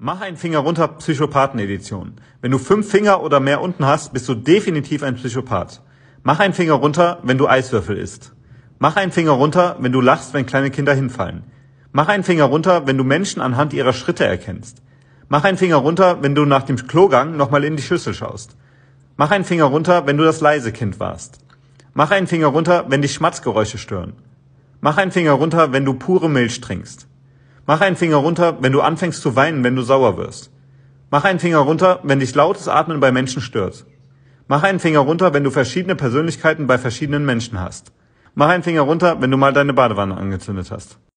Mach ein Finger runter Psychopathen-Edition. Wenn du fünf Finger oder mehr unten hast, bist du definitiv ein Psychopath. Mach ein Finger runter, wenn du Eiswürfel isst. Mach ein Finger runter, wenn du lachst, wenn kleine Kinder hinfallen. Mach ein Finger runter, wenn du Menschen anhand ihrer Schritte erkennst. Mach ein Finger runter, wenn du nach dem Klogang nochmal in die Schüssel schaust. Mach ein Finger runter, wenn du das leise Kind warst. Mach ein Finger runter, wenn dich Schmatzgeräusche stören. Mach ein Finger runter, wenn du pure Milch trinkst. Mach einen Finger runter, wenn du anfängst zu weinen, wenn du sauer wirst. Mach einen Finger runter, wenn dich lautes Atmen bei Menschen stört. Mach einen Finger runter, wenn du verschiedene Persönlichkeiten bei verschiedenen Menschen hast. Mach einen Finger runter, wenn du mal deine Badewanne angezündet hast.